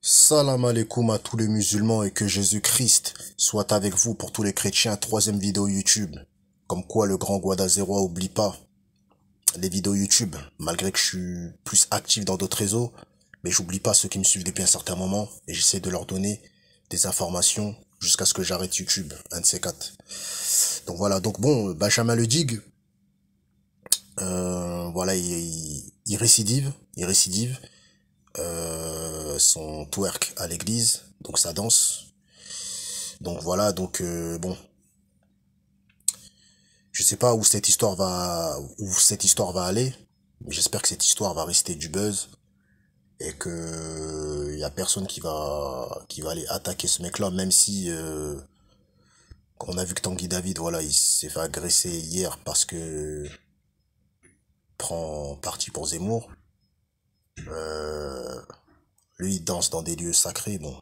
Salam alaikum à tous les musulmans et que Jésus-Christ soit avec vous pour tous les chrétiens. Troisième vidéo YouTube. Comme quoi le grand Guadazeroa oublie pas les vidéos YouTube. Malgré que je suis plus actif dans d'autres réseaux, mais j'oublie pas ceux qui me suivent depuis un certain moment et j'essaie de leur donner des informations jusqu'à ce que j'arrête YouTube, un de ces quatre. Donc voilà, donc bon, Benjamin Le Digue, euh, voilà, il, récidive, il récidive. Euh, son twerk à l'église, donc sa danse. Donc voilà, donc euh, bon. Je sais pas où cette histoire va où cette histoire va aller. J'espère que cette histoire va rester du buzz et que il euh, y a personne qui va qui va aller attaquer ce mec-là même si euh, on a vu que Tanguy David voilà, il s'est fait agresser hier parce que prend parti pour Zemmour. Euh, lui, il danse dans des lieux sacrés. Bon.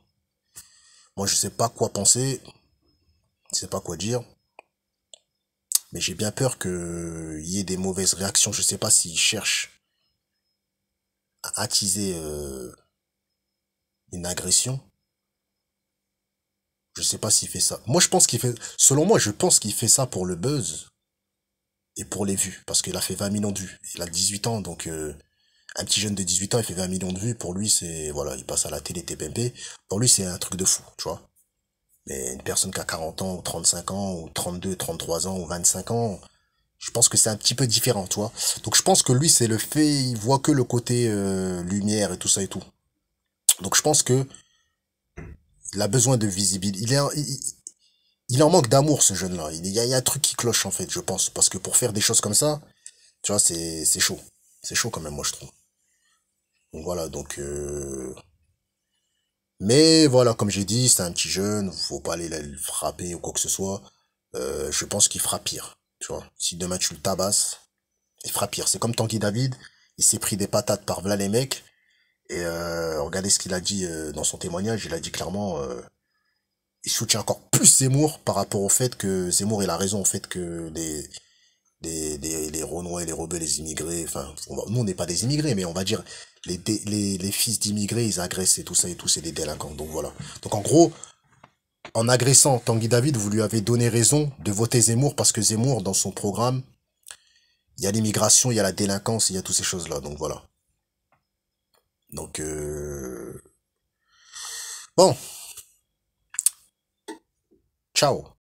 Moi, je sais pas quoi penser. Je sais pas quoi dire. Mais j'ai bien peur qu'il y ait des mauvaises réactions. Je sais pas s'il cherche à attiser euh, une agression. Je sais pas s'il fait ça. Moi, je pense qu'il fait, selon moi, je pense qu'il fait ça pour le buzz et pour les vues, parce qu'il a fait 20 millions de vues. Il a 18 ans, donc euh, un petit jeune de 18 ans, il fait 20 millions de vues, pour lui, c'est, voilà, il passe à la télé TPMP, pour lui, c'est un truc de fou, tu vois. Mais une personne qui a 40 ans, ou 35 ans, ou 32, 33 ans, ou 25 ans, je pense que c'est un petit peu différent, tu vois. Donc je pense que lui, c'est le fait, il voit que le côté euh, lumière et tout ça et tout. Donc je pense que il a besoin de visibilité. Il en manque d'amour ce jeune-là. Il y a, un truc qui cloche en fait, je pense, parce que pour faire des choses comme ça, tu vois, c'est c'est chaud, c'est chaud quand même, moi je trouve voilà, donc... Euh, mais voilà, comme j'ai dit, c'est un petit jeune, faut pas aller le frapper ou quoi que ce soit. Euh, je pense qu'il fera pire, tu vois. Si demain tu le tabasses, il fera pire. C'est comme Tanguy David, il s'est pris des patates par vla les mecs. Et euh, regardez ce qu'il a dit dans son témoignage, il a dit clairement... il soutient encore plus Zemmour par rapport au fait que Zemmour il a raison au fait que des et les rebelles, les immigrés, enfin, nous on n'est pas des immigrés, mais on va dire les, fils d'immigrés, ils agressent et tout ça et tout, c'est des délinquants. Donc voilà. Donc en gros, en agressant Tanguy David, vous lui avez donné raison de voter Zemmour parce que Zemmour, dans son programme, il y a l'immigration, il y a la délinquance, il y a toutes ces choses-là. Donc voilà. Donc euh, bon, ciao.